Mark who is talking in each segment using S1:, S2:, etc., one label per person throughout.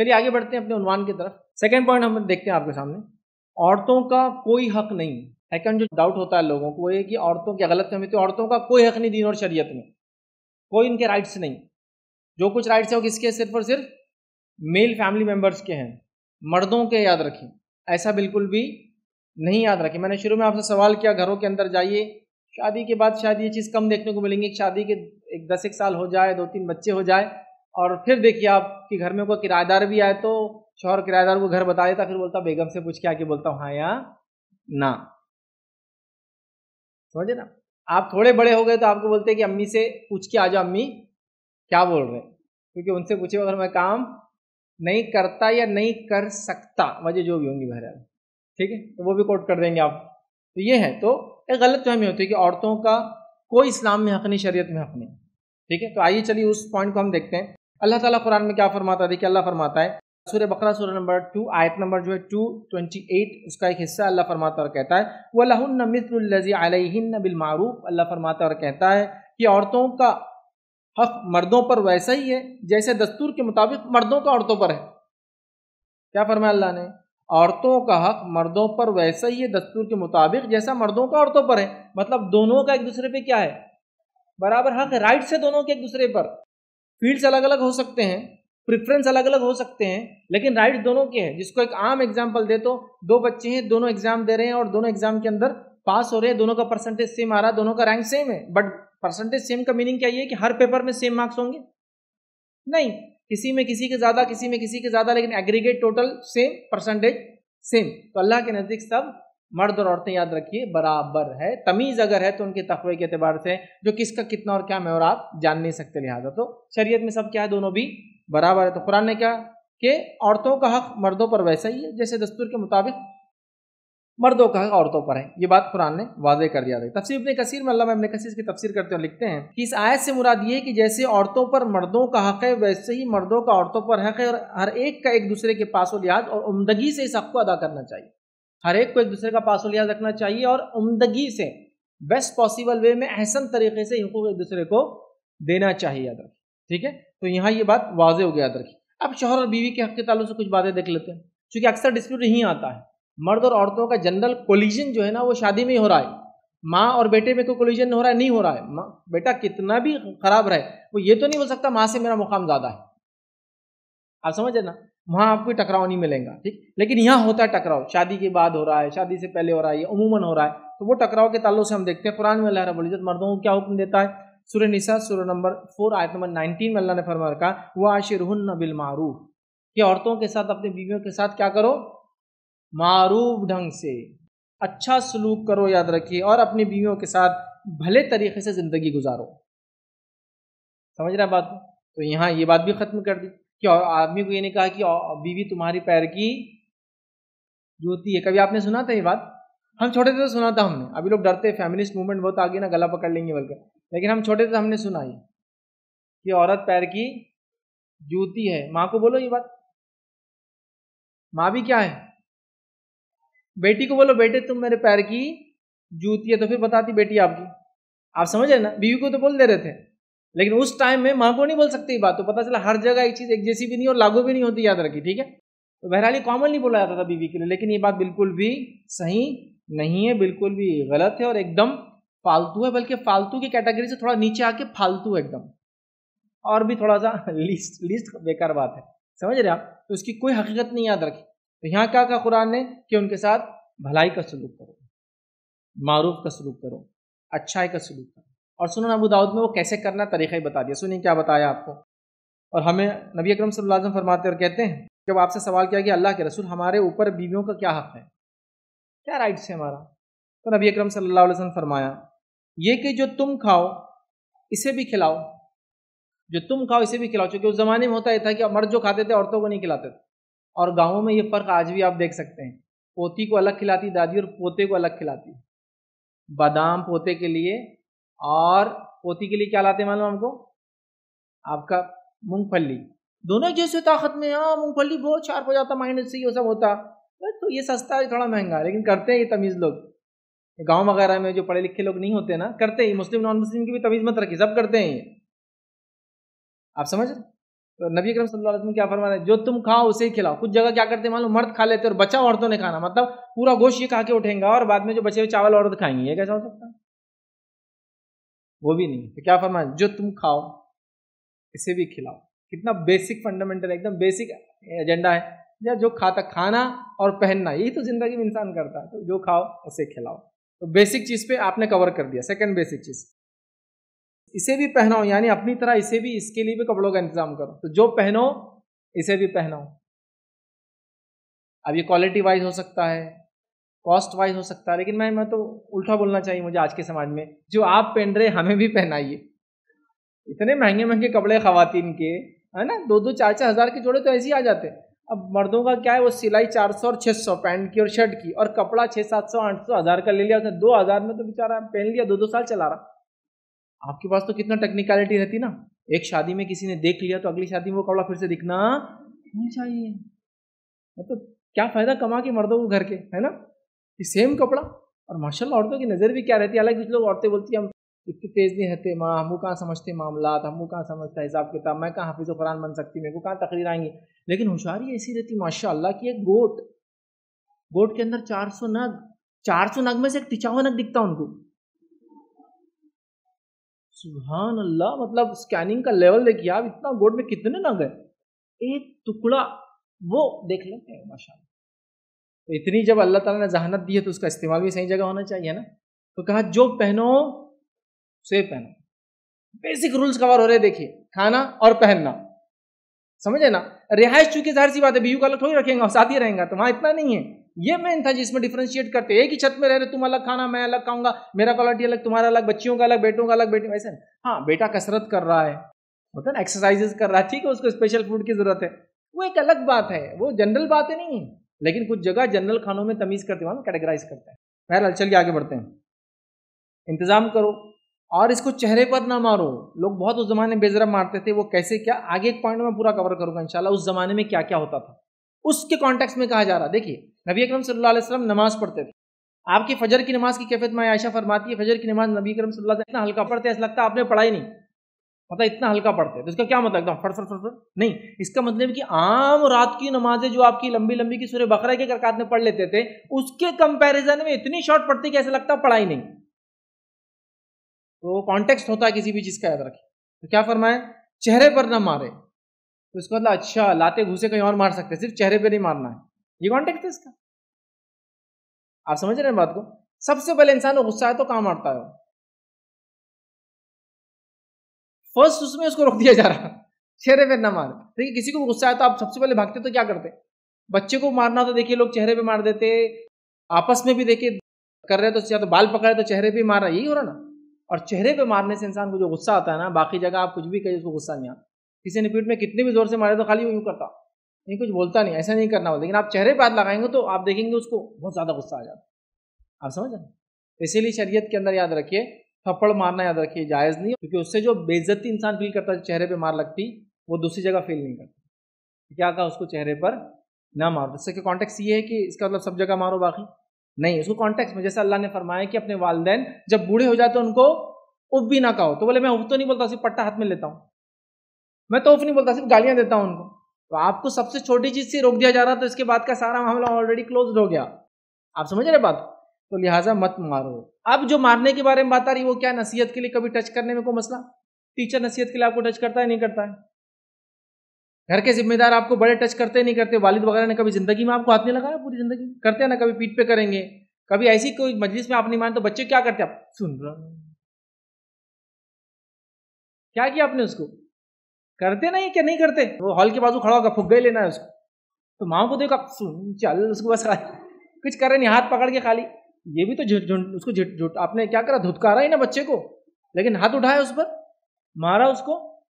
S1: चलिए आगे बढ़ते हैं अपने उन्वान की तरफ सेकेंड पॉइंट हम देखते हैं आपके सामने औरतों का कोई हक नहीं सेकंड जो डाउट होता है लोगों को वो ये कि औरतों की गलत फहमी तो औरतों का कोई हक नहीं दीन और शरीयत में कोई इनके राइट्स नहीं जो कुछ राइट्स हैं वो किसके सिर्फ और सिर्फ मेल फैमिली मेम्बर्स के हैं मर्दों के याद रखें ऐसा बिल्कुल भी नहीं याद रखें मैंने शुरू में आपसे सवाल किया घरों के अंदर जाइए शादी के बाद शायद ये चीज़ कम देखने को मिलेंगी शादी के एक दस एक साल हो जाए दो तीन बच्चे हो जाए और फिर देखिए आप कि घर में कोई किराएदार भी आए तो शोहर किराएदार को घर बता देता फिर बोलता बेगम से पूछ के आके बोलता हूँ हाँ या ना समझे ना आप थोड़े बड़े हो गए तो आपको बोलते हैं कि अम्मी से पूछ के आ जाओ अम्मी क्या बोल रहे क्योंकि उनसे पूछे अगर मैं काम नहीं करता या नहीं कर सकता वजह जो भी होंगी बहरहाल ठीक है तो वो भी कोट कर देंगे आप तो ये है तो एक गलत फहमी होती है कि औरतों का कोई इस्लाम में हक नहीं शरीयत में हक नहीं ठीक है तो आइए चलिए उस पॉइंट को हम देखते हैं अल्लाह ताला कुरान में क्या फरमाता है देखिए अल्लाह फरमाता है सूर्य बकरा सूर्य नंबर टू आयत नंबर जो है टू ट्वेंटी एट उसका एक हिस्सा अल्लाह फरमाता और कहता है वह मिसलजी अलहिन बिल अल्लाह फरमाता और कहता है कि औरतों का हक मर्दों पर वैसा ही है जैसे दस्तूर के मुताबिक मर्दों का औरतों पर है क्या फरमाया अल्लाह ने औरतों का हक मर्दों पर वैसा ही है दस्तूर के मुताबिक जैसा मर्दों का औरतों पर है मतलब दोनों का एक दूसरे पे क्या है बराबर हक राइट्स है दोनों के एक दूसरे पर फील्ड्स अलग अलग हो सकते हैं प्रिफ्रेंस अलग अलग हो सकते हैं लेकिन राइट्स दोनों के हैं जिसको एक आम एग्जाम्पल दे तो दो बच्चे हैं दोनों एग्जाम दे रहे हैं और दोनों एग्जाम के अंदर पास हो रहे हैं दोनों का परसेंटेज सेम आ रहा है दोनों का रैंक सेम है बट परसेंटेज सेम का मीनिंग क्या ये है कि हर पेपर में सेम मार्क्स होंगे नहीं किसी में किसी के ज़्यादा किसी में किसी के ज़्यादा लेकिन aggregate total same percentage same तो अल्लाह के नज़दीक सब मर्द और औरतें याद रखिए बराबर है तमीज़ अगर है तो उनके तकवे के अतबार से जो किसका कितना और क्या है और आप जान नहीं सकते लिहाजा तो शरीयत में सब क्या है दोनों भी बराबर है तो कुरान ने क्या कि औरतों का हक मर्दों पर वैसा ही है जैसे दस्तूर के मुताबिक मर्दों का हक औरतों पर है ये बात कुरान ने वाजे कर दिया था तफसीर अपने कसीर में अल्लाह अपने कसीर की तफसीर करते हुए लिखते हैं कि इस आयत से मुराद ये है कि जैसे औरतों पर मर्दों का हक है वैसे ही मर्दों का औरतों पर हक है और हर एक का एक दूसरे के पास लिहाज और उमदगी से इस हक को अदा करना चाहिए हर एक को एक दूसरे का पासवर्ड याद रखना चाहिए और उमदगी से बेस्ट पॉसिबल वे में अहसन तरीके से हकूक एक दूसरे को देना चाहिए याद रखें ठीक है तो यहाँ ये बात वाजे हो गया याद रखिए अब शोहर और बीवी के हक के तालों से कुछ बातें देख लेते हैं क्योंकि अक्सर डिस्प्यूट यहीं आता है मर्द और औरतों का जनरल कोलिजन जो है ना वो शादी में ही हो रहा है माँ और बेटे में कोई कोलिजन हो रहा है नहीं हो रहा है माँ बेटा कितना भी खराब रहे वो ये तो नहीं बोल सकता माँ से मेरा मुकाम ज़्यादा है आप समझे ना वहाँ आपको टकराव नहीं मिलेगा ठीक लेकिन यहाँ होता है टकराव शादी के बाद हो रहा है शादी से पहले हो रहा है अमूमन हो रहा है तो वो टकराव के ताल्लुक से हम देखते हैं कुरान में अल्लाह रबुल्जत मर्दों को क्या हुक्म देता है सूर्य निशा सूर्य नंबर फोर आयत नंबर नाइनटीन में अल्लाह ने फरमा रखा वह आशिर बिल मारूफ कि औरतों के साथ अपनी बीवियों के साथ क्या करो मारूफ ढंग से अच्छा सलूक करो याद रखिए और अपनी बीवियों के साथ भले तरीके से ज़िंदगी गुजारो समझ रहे बात तो यहाँ ये बात भी ख़त्म कर दी कि आदमी को ये नहीं कहा कि बीवी तुम्हारी पैर की ज्योति है कभी आपने सुना था ये बात हम छोटे थे तो सुना था हमने अभी लोग डरते फेमिनिस्ट मूवमेंट बहुत आगे ना गला पकड़ लेंगे बल्कि लेकिन हम छोटे थे तो हमने सुना ये कि औरत पैर की जूती है माँ को बोलो ये बात माँ भी क्या है बेटी को बोलो बेटे तुम मेरे पैर की जूती है तो फिर बताती बेटी आपकी आप समझ रहे ना बीवी को तो बोल दे रहे थे लेकिन उस टाइम में मां को नहीं बोल सकते बात तो पता चला हर जगह एक चीज़ एक जैसी भी नहीं और लागू भी नहीं होती याद रखी ठीक है तो बहरहाल ये कॉमनली बोला जाता था बीवी के लिए लेकिन ये बात बिल्कुल भी सही नहीं है बिल्कुल भी गलत है और एकदम फालतू है बल्कि फालतू की कैटेगरी से थोड़ा नीचे आके फालतू एकदम और भी थोड़ा सा लिस्ट लिस्ट बेकार बात है समझ रहे आप तो उसकी कोई हकीकत नहीं याद रखी तो यहाँ क्या कहा कुरान ने कि उनके साथ भलाई का सलूक करो मारूफ का सलूक करो अच्छाई का सलूक करो और सुनो अबू दाऊद में वो कैसे करना तरीका ही बता दिया सुनिए क्या बताया आपको और हमें नबी अकरम सल्लल्लाहु अलैहि वसल्लम फरमाते और कहते हैं जब आपसे सवाल किया कि अल्लाह के रसूल हमारे ऊपर बीवियों का क्या हक़ है क्या राइट्स है हमारा तो नबी अकरम सल्लल्लाहु अलैहि वसल्लम फरमाया ये कि जो तुम खाओ इसे भी खिलाओ जो तुम खाओ इसे भी खिलाओ चूँकि उस ज़माने में होता यह था कि मर्द जो खाते थे औरतों को नहीं खिलाते थे और गाँवों में ये फ़र्क आज भी आप देख सकते हैं पोती को अलग खिलाती दादी और पोते को अलग खिलाती बादाम पोते के लिए और पोती के लिए क्या लाते मालूम हमको आपका मूंगफली दोनों जैसे ताकत में हाँ मूंगफली बहुत शार्प हो जाता माइनस से ये सब होता तो ये सस्ता है थोड़ा महंगा लेकिन करते हैं ये तमीज़ लोग गांव वगैरह में जो पढ़े लिखे लोग नहीं होते ना करते हैं मुस्लिम नॉन मुस्लिम की भी तमीज़ मत रखी सब करते हैं ये आप समझ तो नबी अकरम सल्लल्लाहु अलैहि वसल्लम क्या फरमा रहे जो तुम खाओ उसे ही खिलाओ कुछ जगह क्या करते मालूम मर्द खा लेते और बचा औरतों ने खाना मतलब पूरा गोश्त ये खा के उठेंगे और बाद में जो बचे हुए चावल औरत खाएंगे ये कैसा हो सकता है वो भी नहीं तो क्या फरमाया जो तुम खाओ इसे भी खिलाओ कितना बेसिक फंडामेंटल एकदम बेसिक एजेंडा है या जो खाता खाना और पहनना यही तो जिंदगी में इंसान करता है तो जो खाओ उसे खिलाओ तो बेसिक चीज पे आपने कवर कर दिया सेकंड बेसिक चीज इसे भी पहनाओ यानी अपनी तरह इसे भी इसके लिए भी कपड़ों का इंतजाम करो तो जो पहनो इसे भी पहनाओ अब ये क्वालिटी वाइज हो सकता है कॉस्ट वाइज हो सकता है लेकिन मैं मैं तो उल्टा बोलना चाहिए मुझे आज के समाज में जो आप पहन रहे हमें भी पहनाइए इतने महंगे महंगे कपड़े खातन के है ना दो दो चार चार हज़ार के जोड़े तो ऐसे ही आ जाते अब मर्दों का क्या है वो सिलाई चार सौ और छः सौ पैंट की और शर्ट की और कपड़ा छः सात सौ आठ सौ हज़ार का ले लिया उसने दो हज़ार में तो बेचारा पहन लिया दो दो साल चला रहा आपके पास तो कितना टेक्निकलिटी रहती ना एक शादी में किसी ने देख लिया तो अगली शादी में वो कपड़ा फिर से दिखना नहीं चाहिए मतलब तो क्या फ़ायदा कमा के मर्दों को घर के है ना कि सेम कपड़ा और माशाला औरतों की नज़र भी क्या रहती है हालांकि कुछ लोग औरतें बोलती हैं हम इतनी तेज़ नहीं रहते माँ हम कहाँ समझते मामला हमको कहाँ समझता हिसाब किताब मैं कहाँ हाफिज़ कुरान बन सकती मेरे को कहाँ तकरीर आएंगी लेकिन होशियारी ऐसी रहती माशाल्लाह की एक गोट गोट के अंदर चार सौ नग चार सौ नग में से एक तिचावा नग दिखता उनको सुबहान अल्लाह मतलब स्कैनिंग का लेवल देखिए आप इतना गोट में कितने नग है एक टुकड़ा वो देख लेते हैं माशा तो इतनी जब अल्लाह ताला ने जहानत दी है तो उसका इस्तेमाल भी सही जगह होना चाहिए ना तो कहा जो पहनो से पहनो बेसिक रूल्स कवर हो रहे देखिए खाना और पहनना समझे ना रिहायश चूंकि जाहिर सी बात है बीयू का अलग थोड़ी रखेंगे साथ ही रहेंगे तो वहां इतना नहीं है ये मेन था जिसमें डिफ्रेंशिएट करते एक ही छत में रह रहे तुम अलग खाना मैं अलग खाऊंगा मेरा क्वालिटी अलग तुम्हारा अलग बच्चियों का अलग बेटों का अलग बेटी वैसे हाँ बेटा कसरत कर रहा है होता ना एक्सरसाइजेस कर रहा है ठीक है उसको स्पेशल फूड की जरूरत है वो एक अलग बात है वो जनरल है नहीं है लेकिन कुछ जगह जनरल खानों में तमीज़ करते हुए कैटेगराइज करते हैं बहरहाल चलिए आगे बढ़ते हैं इंतज़ाम करो और इसको चेहरे पर ना मारो लोग बहुत उस ज़माने में बेजरा मारते थे वो कैसे क्या आगे एक पॉइंट में पूरा कवर करूँगा इंशाल्लाह उस ज़माने में क्या क्या होता था उसके कॉन्टेक्स्ट में कहा जा रहा देखिए नबी अकरम सल्लल्लाहु अलैहि वसल्लम नमाज़ पढ़ते थे आपकी फजर की नमाज़ की कैफियत में आयशा फरमाती है फजर की नमाज़ नबी अकरम सल्लल्लाहु अलैहि वसल्लम इतना हल्का पढ़ते ऐसा लगता है आपने पढ़ाई नहीं पता इतना हल्का पढ़ते हैं तो इसका क्या मतलब एकदम फट फट फट फट नहीं इसका मतलब कि आम रात की नमाजें जो आपकी लंबी लंबी की सूर्य बकरा के करकात में पढ़ लेते थे उसके कंपैरिजन में इतनी शॉर्ट पड़ती कि लगता पढ़ाई नहीं तो कॉन्टेक्स्ट होता है किसी भी चीज़ का याद रखें तो क्या फरमाए चेहरे पर ना मारे तो इसका मतलब अच्छा लाते घुसे कहीं और मार सकते सिर्फ चेहरे पर नहीं मारना है ये कॉन्टेक्ट है इसका आप समझ रहे हैं बात को सबसे पहले इंसान को गुस्सा है तो काम मारता है फर्स्ट उसमें उसको रोक दिया जा रहा चेहरे पर ना मार देखिए किसी को गुस्सा आया तो आप सबसे पहले भागते तो क्या करते बच्चे को मारना तो देखिए लोग चेहरे पे मार देते आपस में भी देखिए कर रहे तो या तो बाल पकड़े तो चेहरे पे मारा यही हो रहा ना और चेहरे पे मारने से इंसान को जो गुस्सा आता है ना बाकी जगह आप कुछ भी कहिए उसको गुस्सा नहीं आता किसी ने पीठ में कितने भी जोर से मारे तो खाली वो यूँ करता नहीं कुछ बोलता नहीं ऐसा नहीं करना हो लेकिन आप चेहरे पर हाथ लगाएंगे तो आप देखेंगे उसको बहुत ज़्यादा गुस्सा आ जाता आप समझ रहे तो इसीलिए शरीयत के अंदर याद रखिए थप्पड़ मारना याद रखिए जायज़ नहीं क्योंकि उससे जो बेजती इंसान फील करता है चेहरे पर मार लगती वो दूसरी जगह फील नहीं करता क्या कहा उसको चेहरे पर ना मारो जैसे कि कॉन्टेक्स्ट ये है कि इसका मतलब सब जगह मारो बाकी नहीं उसको कॉन्टेक्स्ट में जैसे अल्लाह ने फरमाया कि अपने वालदेन जब बूढ़े हो जाते तो उनको उफ भी ना कहो तो बोले मैं उफ तो नहीं बोलता सिर्फ पट्टा हाथ में लेता हूँ मैं तो उफ नहीं बोलता सिर्फ गालियाँ देता हूँ उनको तो आपको सबसे छोटी चीज़ से रोक दिया जा रहा तो इसके बाद का सारा मामला ऑलरेडी क्लोज हो गया आप समझ रहे बात तो लिहाजा मत मारो अब जो मारने के बारे में बात आ रही वो क्या नसीहत के लिए कभी टच करने में कोई मसला टीचर नसीहत के लिए आपको टच करता है नहीं करता है घर के जिम्मेदार आपको बड़े टच करते नहीं करते वालिद वगैरह ने कभी जिंदगी में आपको हाथ नहीं लगाया पूरी जिंदगी करते हैं ना कभी पीठ पे करेंगे कभी ऐसी कोई मजलिस में आप नहीं माने तो बच्चे क्या करते आप सुन रहा क्या किया आपने उसको करते नहीं क्या नहीं करते वो हॉल के बाजू खड़ा होगा फुक गए लेना है उसको तो माओ को देखो आप सुन चल उसको बस कुछ करे नहीं हाथ पकड़ के खाली ये भी तो झुट उसको झुट आपने क्या करा धुतकारा ही ना बच्चे को लेकिन हाथ उठाया उस पर मारा उसको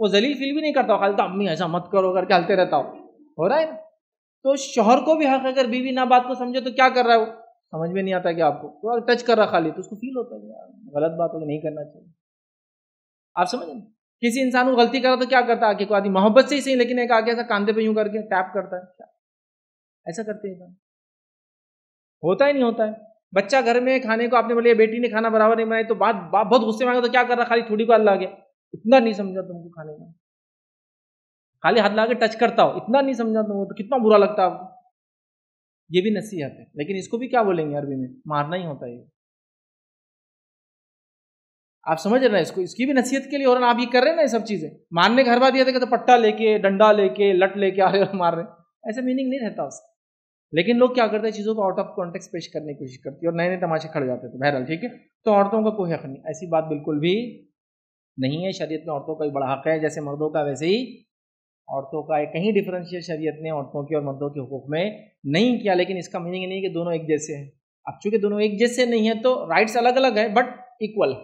S1: वो जलील फील भी नहीं करता खालता अम्मी ऐसा मत करो करके हलते रहता हो हो रहा है ना तो शोहर को भी हक अगर बीवी ना बात को समझे तो क्या कर रहा है वो समझ में नहीं आता कि आपको तो टच कर रहा खाली तो उसको फील होता है यार गलत बात होगी तो नहीं करना चाहिए आप समझ रहे किसी इंसान को गलती करा तो क्या करता है आगे को आदमी मोहब्बत से ही सही लेकिन एक आगे ऐसा कांधे पे यूं करके टैप करता है ऐसा करते हैं होता ही नहीं होता है बच्चा घर में खाने को आपने बोले बेटी ने खाना बराबर नहीं बनाया तो बात बाप बहुत गुस्से में आएगा तो क्या कर रहा खाली थोड़ी को अल्लाह गया इतना नहीं समझा तुमको खाने में खाली हाथ लागे के टच करता हो इतना नहीं समझा तुमको तो कितना बुरा लगता आपको ये भी नसीहत है लेकिन इसको भी क्या बोलेंगे अरबी में मारना ही होता है आप समझ रहे हैं इसको इसकी भी नसीहत के लिए और आप ये कर रहे हैं ना ये सब चीज़ें मारने घर बाद ये था कि तो पट्टा लेके डंडा लेके लट लेके आ रहे और मार रहे ऐसा मीनिंग नहीं रहता उसका लेकिन लोग क्या करते हैं चीज़ों को आउट ऑफ कॉन्टेक्स्ट पेश करने की कोशिश करती है और नए नए तमाशे खड़े जाते थे तो बहरहाल ठीक है तो औरतों का कोई हक नहीं ऐसी बात बिल्कुल भी नहीं है शरीयत में औरतों का भी बड़ा हक है जैसे मर्दों का वैसे ही औरतों का एक कहीं डिफरेंशिएट शरीयत ने औरतों के और मर्दों के हकूक में नहीं किया लेकिन इसका मीनिंग नहीं कि दोनों एक जैसे हैं अब चूंकि दोनों एक जैसे नहीं है तो राइट्स अलग अलग है बट इक्वल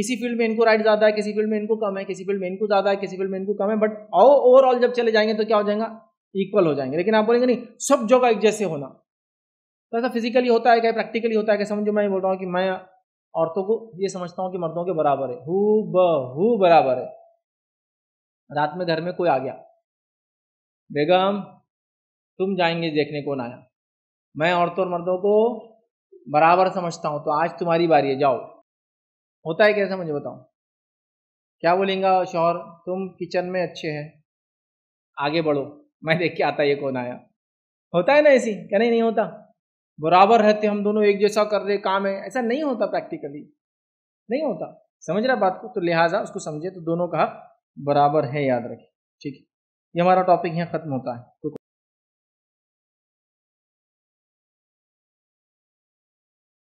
S1: किसी फील्ड में इनको राइट ज़्यादा है किसी फील्ड में इनको कम है किसी फील्ड में इनको ज़्यादा है किसी फील्ड में इनको कम है बट ओवरऑल जब चले जाएंगे तो क्या हो जाएगा इक्वल हो जाएंगे लेकिन आप बोलेंगे नहीं सब जगह एक जैसे होना तो ऐसा फिजिकली होता है क्या प्रैक्टिकली होता है क्या समझो मैं बोल रहा हूँ कि मैं औरतों को ये समझता हूँ कि मर्दों के बराबर है हु ब हु बराबर है रात में घर में कोई आ गया बेगम तुम जाएंगे देखने को नाया मैं औरतों और मर्दों को बराबर समझता हूँ तो आज तुम्हारी बारी है जाओ होता है कैसे मुझे बताओ क्या बोलेंगे शोहर तुम किचन में अच्छे हैं आगे बढ़ो मैं देख के आता ये कौन आया होता है ना ऐसी क्या नहीं नहीं होता बराबर रहते हम दोनों एक जैसा कर रहे काम है ऐसा नहीं होता प्रैक्टिकली नहीं होता समझ रहा बात को तो लिहाजा उसको समझे तो दोनों का बराबर है याद रखें ठीक है ये हमारा टॉपिक यहाँ ख़त्म होता है